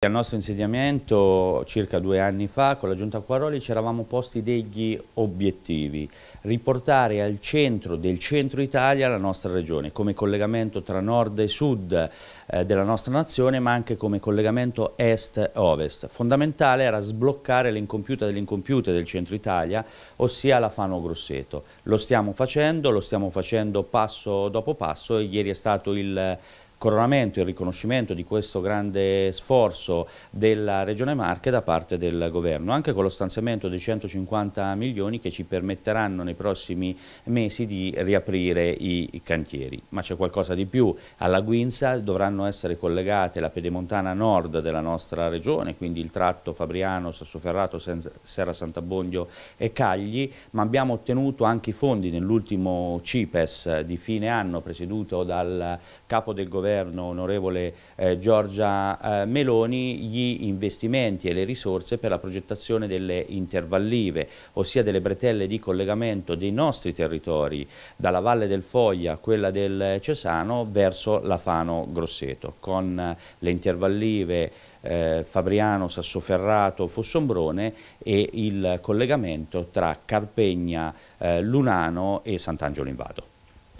Al nostro insediamento circa due anni fa con la Giunta Quaroli ci eravamo posti degli obiettivi, riportare al centro del centro Italia la nostra regione come collegamento tra nord e sud eh, della nostra nazione ma anche come collegamento est-ovest. Fondamentale era sbloccare l'incompiuta dell'incompiuta del centro Italia, ossia la Fano Grosseto. Lo stiamo facendo, lo stiamo facendo passo dopo passo e ieri è stato il coronamento e riconoscimento di questo grande sforzo della Regione Marche da parte del Governo, anche con lo stanziamento dei 150 milioni che ci permetteranno nei prossimi mesi di riaprire i cantieri. Ma c'è qualcosa di più, alla Guinza dovranno essere collegate la pedemontana nord della nostra regione, quindi il tratto Fabriano, Sassoferrato, Serra Sant'Abbondio e Cagli, ma abbiamo ottenuto anche i fondi nell'ultimo CIPES di fine anno presieduto dal capo del governo governo onorevole eh, Giorgia eh, Meloni gli investimenti e le risorse per la progettazione delle intervallive, ossia delle bretelle di collegamento dei nostri territori, dalla Valle del Foglia a quella del Cesano verso la Fano Grosseto, con eh, le intervallive eh, Fabriano, Sassoferrato, Fossombrone e il collegamento tra Carpegna, eh, Lunano e Sant'Angelo in Vado.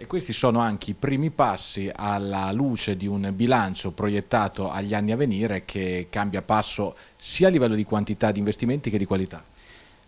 E questi sono anche i primi passi alla luce di un bilancio proiettato agli anni a venire che cambia passo sia a livello di quantità di investimenti che di qualità.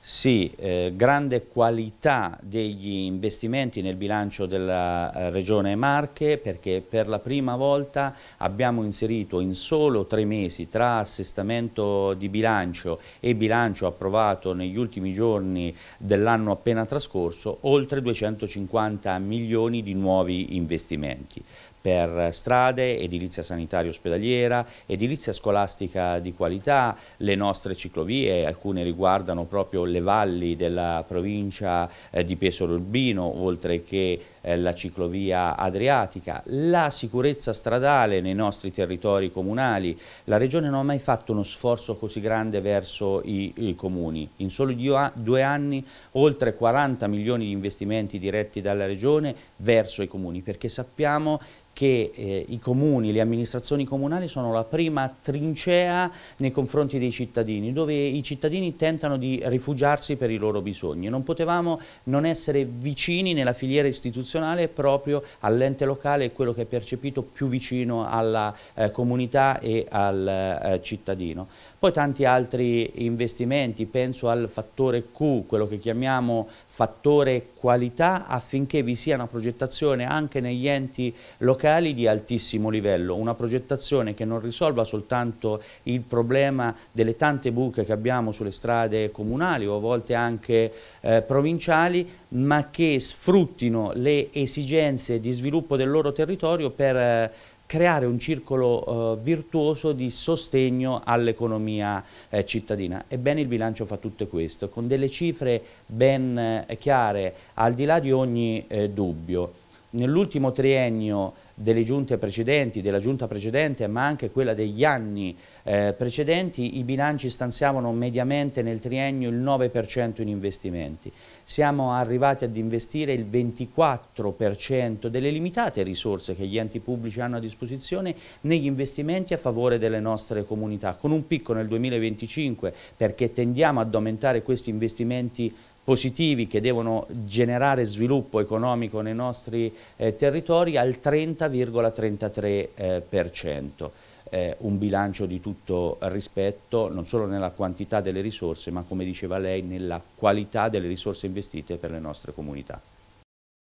Sì, eh, grande qualità degli investimenti nel bilancio della eh, Regione Marche perché per la prima volta abbiamo inserito in solo tre mesi tra assestamento di bilancio e bilancio approvato negli ultimi giorni dell'anno appena trascorso oltre 250 milioni di nuovi investimenti per strade, edilizia sanitaria ospedaliera, edilizia scolastica di qualità, le nostre ciclovie, alcune riguardano proprio le valli della provincia eh, di Pesaro Urbino, oltre che eh, la ciclovia adriatica, la sicurezza stradale nei nostri territori comunali. La Regione non ha mai fatto uno sforzo così grande verso i, i comuni. In soli due anni oltre 40 milioni di investimenti diretti dalla Regione verso i comuni, perché sappiamo che eh, i comuni, le amministrazioni comunali sono la prima trincea nei confronti dei cittadini, dove i cittadini tentano di rifugiarsi per i loro bisogni. Non potevamo non essere vicini nella filiera istituzionale proprio all'ente locale, quello che è percepito più vicino alla eh, comunità e al eh, cittadino. Poi tanti altri investimenti, penso al fattore Q, quello che chiamiamo fattore qualità, affinché vi sia una progettazione anche negli enti locali locali di altissimo livello, una progettazione che non risolva soltanto il problema delle tante buche che abbiamo sulle strade comunali o a volte anche eh, provinciali, ma che sfruttino le esigenze di sviluppo del loro territorio per eh, creare un circolo eh, virtuoso di sostegno all'economia eh, cittadina. Ebbene il bilancio fa tutto questo, con delle cifre ben eh, chiare, al di là di ogni eh, dubbio nell'ultimo triennio delle giunte precedenti, della giunta precedente, ma anche quella degli anni eh, precedenti, i bilanci stanziavano mediamente nel triennio il 9% in investimenti. Siamo arrivati ad investire il 24% delle limitate risorse che gli enti pubblici hanno a disposizione negli investimenti a favore delle nostre comunità, con un picco nel 2025 perché tendiamo ad aumentare questi investimenti positivi che devono generare sviluppo economico nei nostri eh, territori al 30,33%. Eh, eh, un bilancio di tutto rispetto, non solo nella quantità delle risorse, ma come diceva lei, nella qualità delle risorse investite per le nostre comunità.